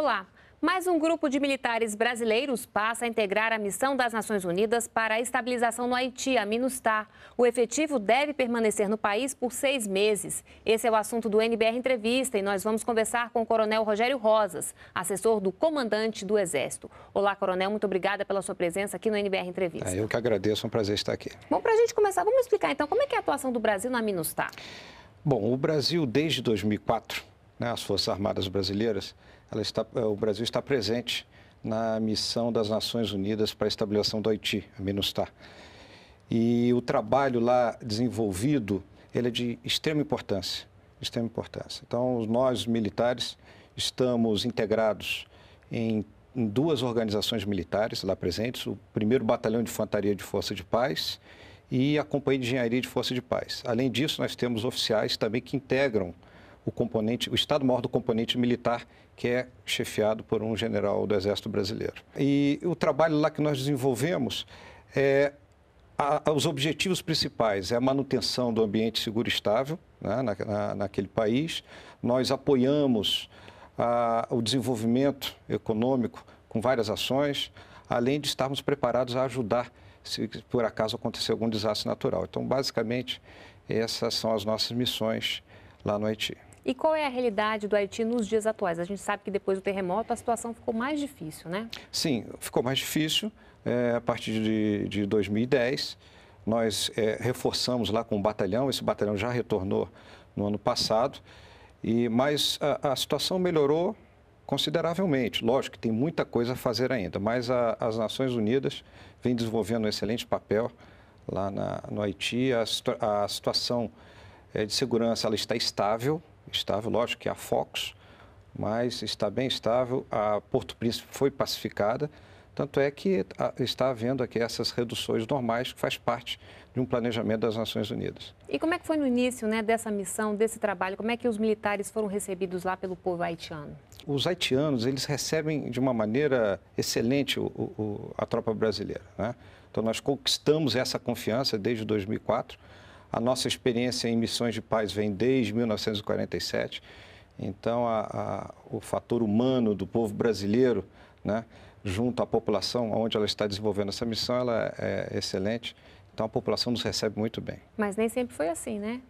Olá. Mais um grupo de militares brasileiros passa a integrar a missão das Nações Unidas para a estabilização no Haiti, a MINUSTAH. O efetivo deve permanecer no país por seis meses. Esse é o assunto do NBR Entrevista e nós vamos conversar com o Coronel Rogério Rosas, assessor do comandante do Exército. Olá, Coronel, muito obrigada pela sua presença aqui no NBR Entrevista. É, eu que agradeço, é um prazer estar aqui. Bom, para a gente começar, vamos explicar então como é, é a atuação do Brasil na MINUSTAH. Bom, o Brasil desde 2004 né, as Forças Armadas Brasileiras, está, eh, o Brasil está presente na missão das Nações Unidas para a Estabilização do Haiti, a MINUSTAH. E o trabalho lá desenvolvido, ele é de extrema importância, extrema importância. Então, nós militares estamos integrados em, em duas organizações militares lá presentes, o primeiro Batalhão de Infantaria de Força de Paz e a Companhia de Engenharia de Força de Paz. Além disso, nós temos oficiais também que integram o componente, o Estado-Maior do componente militar, que é chefiado por um general do Exército Brasileiro. E o trabalho lá que nós desenvolvemos é a, os objetivos principais é a manutenção do ambiente seguro e estável né, na, na, naquele país. Nós apoiamos a, o desenvolvimento econômico com várias ações, além de estarmos preparados a ajudar se por acaso acontecer algum desastre natural. Então, basicamente, essas são as nossas missões lá no Haiti. E qual é a realidade do Haiti nos dias atuais? A gente sabe que depois do terremoto a situação ficou mais difícil, né? Sim, ficou mais difícil. É, a partir de, de 2010, nós é, reforçamos lá com um batalhão, esse batalhão já retornou no ano passado, e mas a, a situação melhorou consideravelmente. Lógico que tem muita coisa a fazer ainda, mas a, as Nações Unidas vem desenvolvendo um excelente papel lá na, no Haiti. A, a situação é, de segurança ela está estável, estável, lógico que a Fox, mas está bem estável. A Porto Príncipe foi pacificada, tanto é que está havendo aqui essas reduções normais que faz parte de um planejamento das Nações Unidas. E como é que foi no início né, dessa missão, desse trabalho? Como é que os militares foram recebidos lá pelo povo haitiano? Os haitianos, eles recebem de uma maneira excelente o, o, a tropa brasileira. Né? Então, nós conquistamos essa confiança desde 2004. A nossa experiência em missões de paz vem desde 1947. Então, a, a, o fator humano do povo brasileiro, né, junto à população onde ela está desenvolvendo essa missão, ela é, é excelente. Então, a população nos recebe muito bem. Mas nem sempre foi assim, né?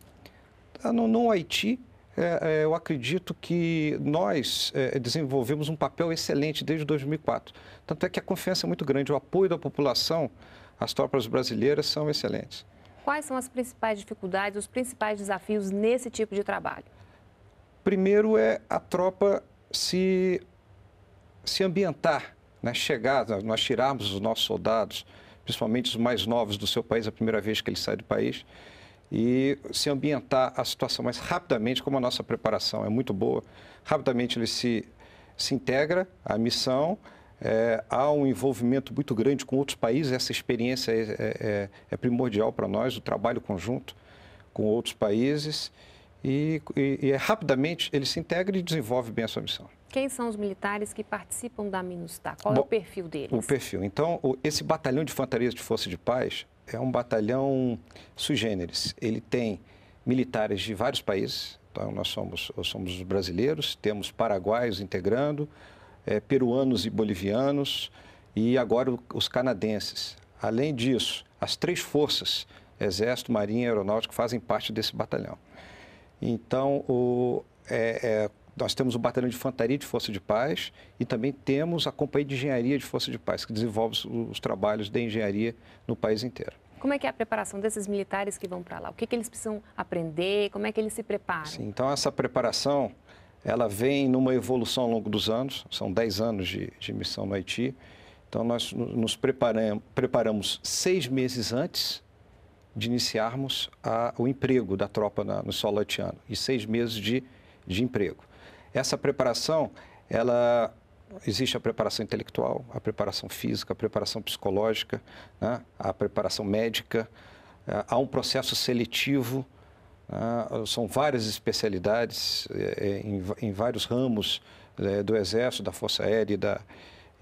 Ah, no, no Haiti, é, é, eu acredito que nós é, desenvolvemos um papel excelente desde 2004. Tanto é que a confiança é muito grande, o apoio da população às tropas brasileiras são excelentes. Quais são as principais dificuldades, os principais desafios nesse tipo de trabalho? Primeiro é a tropa se, se ambientar, né? chegar, nós tirarmos os nossos soldados, principalmente os mais novos do seu país, é a primeira vez que ele sai do país, e se ambientar à situação mais rapidamente, como a nossa preparação é muito boa, rapidamente ele se, se integra à missão é, há um envolvimento muito grande com outros países, essa experiência é, é, é, é primordial para nós, o trabalho conjunto com outros países, e, e, e é rapidamente ele se integra e desenvolve bem a sua missão. Quem são os militares que participam da MINUSTAH? Qual é Bom, é o perfil deles? O perfil. Então, o, esse batalhão de infantaria de força de paz é um batalhão sui generis. Ele tem militares de vários países. Então, nós somos, somos brasileiros, temos paraguaios integrando, é, peruanos e bolivianos e agora os canadenses. Além disso, as três forças, Exército, Marinha e Aeronáutica, fazem parte desse batalhão. Então, o, é, é, nós temos o Batalhão de Infantaria de Força de Paz e também temos a Companhia de Engenharia de Força de Paz, que desenvolve os, os trabalhos de engenharia no país inteiro. Como é que é a preparação desses militares que vão para lá? O que, que, eles precisam aprender? Como é que eles se preparam? Sim, então, essa preparação ela vem numa evolução ao longo dos anos, são 10 anos de, de missão no Haiti. Então, nós nos preparamos, preparamos seis meses antes de iniciarmos a, o emprego da tropa na, no solo haitiano e seis meses de, de emprego. Essa preparação, ela existe a preparação intelectual, a preparação física, a preparação psicológica, né? a preparação médica. Eh, há um processo seletivo ah, são várias especialidades é, é, em, em, vários ramos é, do Exército, da Força Aérea e da,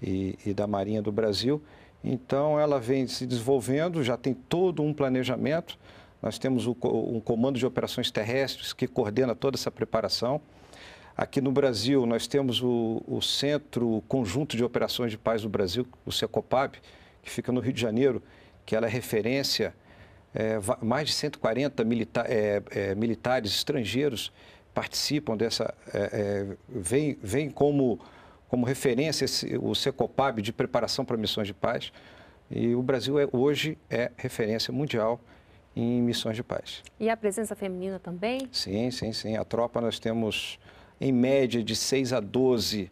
e, e da Marinha do Brasil. Então, ela vem se desenvolvendo, já tem todo um planejamento. Nós temos o, um comando de operações terrestres que coordena toda essa preparação. Aqui no Brasil, nós temos o, o Centro Conjunto de Operações de Paz do Brasil, o CECOPAB, que fica no Rio de Janeiro, que ela é referência é, mais de 140 milita é, é, militares estrangeiros participam dessa, é, é, vem, vem como, como referência esse, o Secopab de preparação para missões de paz. E o Brasil é, hoje é referência mundial em missões de paz. E a presença feminina também? Sim, sim, sim. A tropa nós temos em média de 6 a 12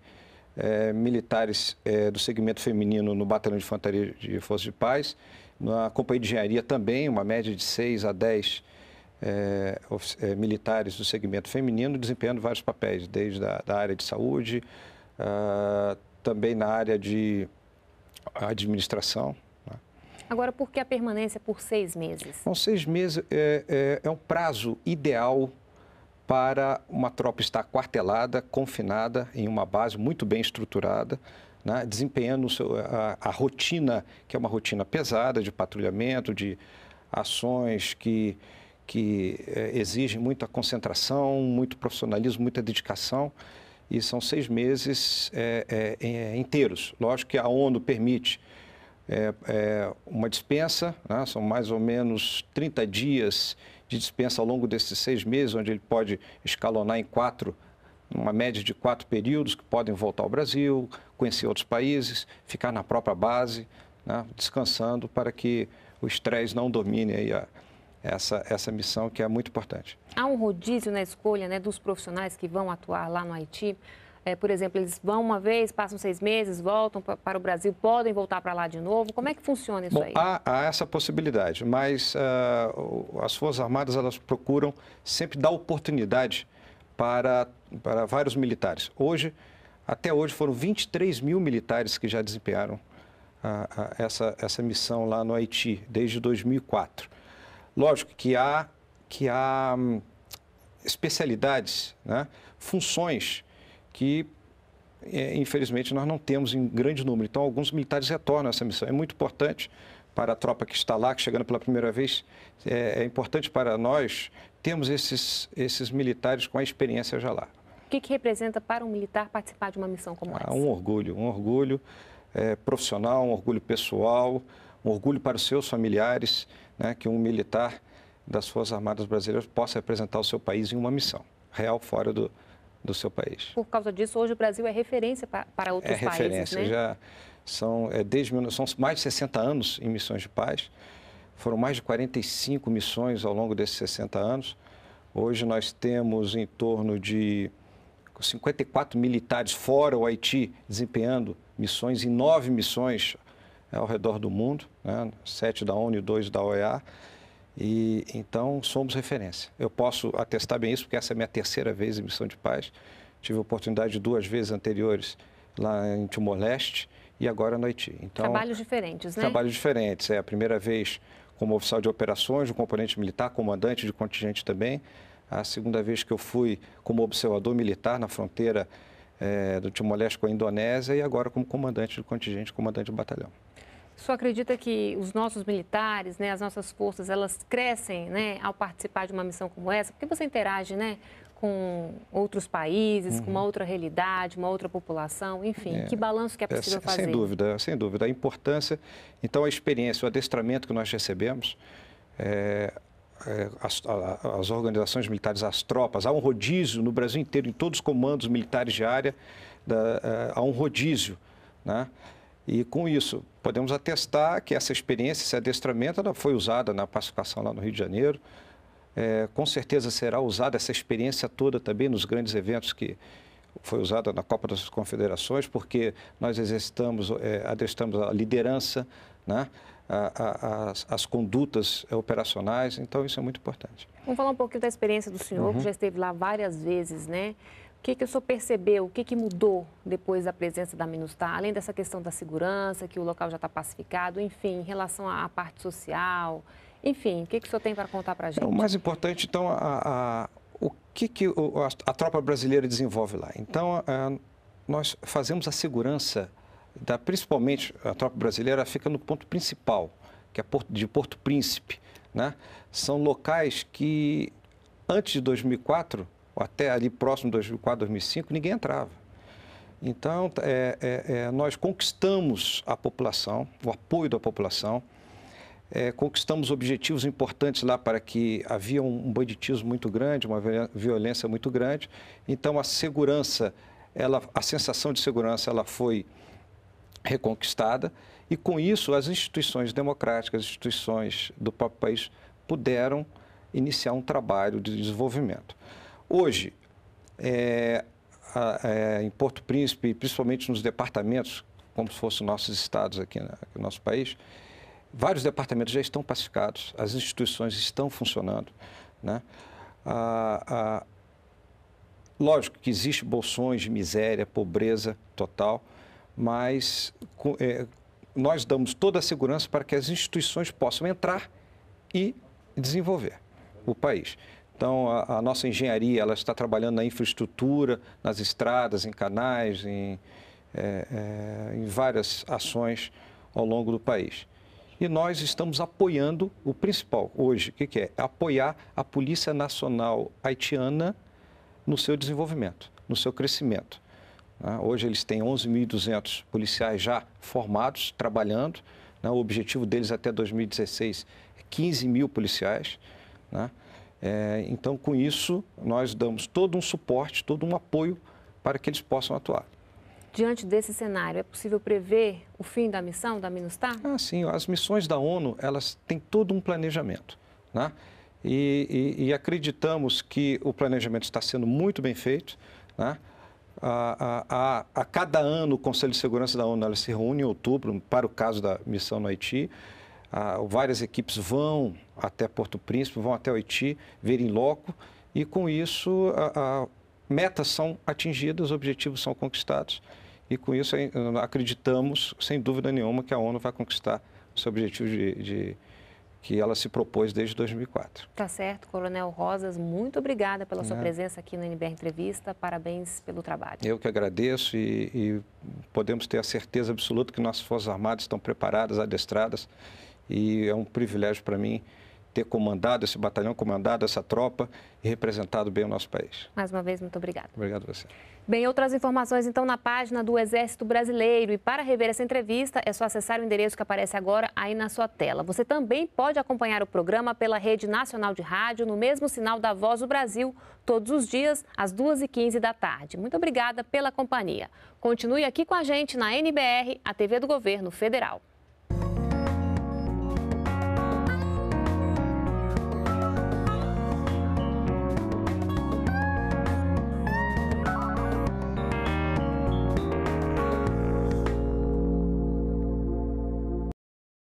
é, militares é, do segmento feminino no Batalhão de Infantaria de Forças de Paz, na Companhia de Engenharia também, uma média de 6 a 10 é, é, militares do segmento feminino desempenhando vários papéis, desde a da área de saúde, uh, também na área de administração. Né? Agora, por que a permanência por seis meses? Bom, seis meses é, é, é um prazo ideal para uma tropa estar quartelada, confinada em uma base muito bem estruturada, né, desempenhando seu, a, a, rotina, que é uma rotina pesada de patrulhamento, de ações que, que é, exigem muita concentração, muito profissionalismo, muita dedicação. E são seis meses é, é, é inteiros. Lógico que a ONU permite é, é, uma dispensa, né, são mais ou menos 30 dias de dispensa ao longo desses seis meses, onde ele pode escalonar em quatro, uma média de quatro períodos, que podem voltar ao Brasil, conhecer outros países, ficar na própria base, né, descansando para que o estresse não domine a, essa, essa missão que é muito importante. Há um rodízio na escolha né, dos profissionais que vão atuar lá no Haiti. É, por exemplo, eles vão uma vez, passam seis meses, voltam para o Brasil, podem voltar para lá de novo? Como é que funciona isso Bom, aí? Há, há, essa possibilidade, mas uh, as Forças Armadas elas procuram sempre dar oportunidade para, para vários militares. Hoje, até hoje, foram 23 mil militares que já desempenharam ah, ah, essa, essa missão lá no Haiti, desde 2004. Lógico que há, que há hum, especialidades, né? funções que é, infelizmente nós não temos em grande número. Então, alguns militares retornam a essa missão. É muito importante para a tropa que está lá, que chegando pela primeira vez, é, é importante para nós termos esses, esses militares com a experiência já lá. O que, que representa para um militar participar de uma missão como ah, essa? Um orgulho, um orgulho é, profissional, um orgulho pessoal, um orgulho para os seus familiares, né, que um militar das Forças Armadas Brasileiras possa representar o seu país em uma missão real fora do, do seu país. Por causa disso, hoje o Brasil é referência para outros é países, Né? Já são, é, desde, são mais de 60 anos em missões de paz, foram mais de 45 missões ao longo desses 60 anos. Hoje nós temos em torno de 54 militares fora o Haiti desempenhando missões em nove missões ao redor do mundo, né? sete da ONU e dois da OEA. E então somos referência. Eu posso atestar bem isso, porque essa é a minha terceira vez em missão de paz. Tive a oportunidade duas vezes anteriores lá em Timor-Leste e agora no Haiti. Então, trabalhos diferentes, né? Trabalhos diferentes. É a primeira vez como oficial de operações, um componente militar, comandante de contingente também. A segunda vez que eu fui como observador militar na fronteira é, do Timor-Leste com a Indonésia e agora como comandante de contingente, comandante de batalhão. O senhor acredita que os nossos militares, né, as nossas forças, elas crescem né, ao participar de uma missão como essa? Porque você interage né, com outros países, uhum. com uma uhum. outra realidade, uma outra população, enfim, é, que balanço que é, é possível é, fazer? Sem dúvida, sem dúvida. A importância, então, a experiência, o adestramento que nós recebemos, é, é as, as, organizações militares, as tropas, há um rodízio no Brasil inteiro, em todos os comandos militares de área, da, é, há um rodízio, né? E com isso, podemos atestar que essa experiência, esse adestramento, ela foi usada na pacificação lá no Rio de Janeiro. É, com certeza será usada essa experiência toda também nos grandes eventos que foi usada na Copa das Confederações, porque nós exercitamos, é, adestramos a liderança, né? A, a, as, as, condutas operacionais, então isso é muito importante. Vamos falar um pouquinho da experiência do senhor, uhum. que já esteve lá várias vezes, né? que, que o senhor percebeu, o que, que mudou depois da presença da Minustar, além dessa questão da segurança, que o local já está pacificado, enfim, em relação à parte social, enfim, o que, que o senhor tem para contar para a gente? É, o mais importante, então, a, a, o que, que a, a, tropa brasileira desenvolve lá? Então, a, nós fazemos a segurança, da, principalmente a tropa brasileira fica no ponto principal, que é de Porto Príncipe. Né? São locais que, antes de 2004, até ali próximo de 2004, 2005, ninguém entrava. Então, é, é, é, nós conquistamos a população, o apoio da população, é, conquistamos objetivos importantes lá para que havia um banditismo muito grande, uma violência muito grande. Então, a segurança, ela, a sensação de segurança, ela foi reconquistada e com isso as instituições democráticas, as instituições do próprio país puderam iniciar um trabalho de desenvolvimento. Hoje, é, a, é, em Porto Príncipe, principalmente nos departamentos, como se fossem nossos estados aqui, né, no nosso país, vários departamentos já estão pacificados, as instituições estão funcionando. Né? lógico que existe bolsões de miséria, pobreza total, mas com, é, nós damos toda a segurança para que as instituições possam entrar e desenvolver o país. Então, a, a, nossa engenharia ela está trabalhando na infraestrutura, nas estradas, em canais, em, é, é, em várias ações ao longo do país. E nós estamos apoiando o principal hoje, o que, que é? Apoiar a Polícia Nacional Haitiana no seu desenvolvimento, no seu crescimento. Ah, hoje eles têm 11.200 policiais já formados, trabalhando. Né? O objetivo deles até 2016 é 15 mil policiais. Né? É, então, com isso, nós damos todo um suporte, todo um apoio para que eles possam atuar. Diante desse cenário, é possível prever o fim da missão da MINUSTAH? Ah, sim. As missões da ONU, elas têm todo um planejamento. Né? E, e, e acreditamos que o planejamento está sendo muito bem feito. Né? A, a, a, a, cada ano o Conselho de Segurança da ONU se reúne em outubro, para o caso da missão no Haiti, ah, várias equipes vão até Porto Príncipe, vão até Oiti, ver em loco, e com isso a, a, metas são atingidas, objetivos são conquistados, e com isso acreditamos, sem dúvida nenhuma, que a ONU vai conquistar seu objetivo de, de que ela se propôs desde 2004. Tá certo, Coronel Rosas, muito obrigada pela sua é. presença aqui no NBR Entrevista, parabéns pelo trabalho. Eu que agradeço e, e podemos ter a certeza absoluta que nossas Forças Armadas estão preparadas, adestradas e é um privilégio para mim ter comandado esse batalhão, comandado essa tropa e representado bem o nosso país. Mais uma vez, muito obrigado. Obrigado a você. Bem, outras informações então na página do Exército Brasileiro. E para rever essa entrevista, é só acessar o endereço que aparece agora aí na sua tela. Você também pode acompanhar o programa pela Rede Nacional de Rádio, no mesmo sinal da Voz do Brasil, todos os dias, às 2h15 da tarde. Muito obrigada pela companhia. Continue aqui com a gente na NBR, a TV do Governo Federal.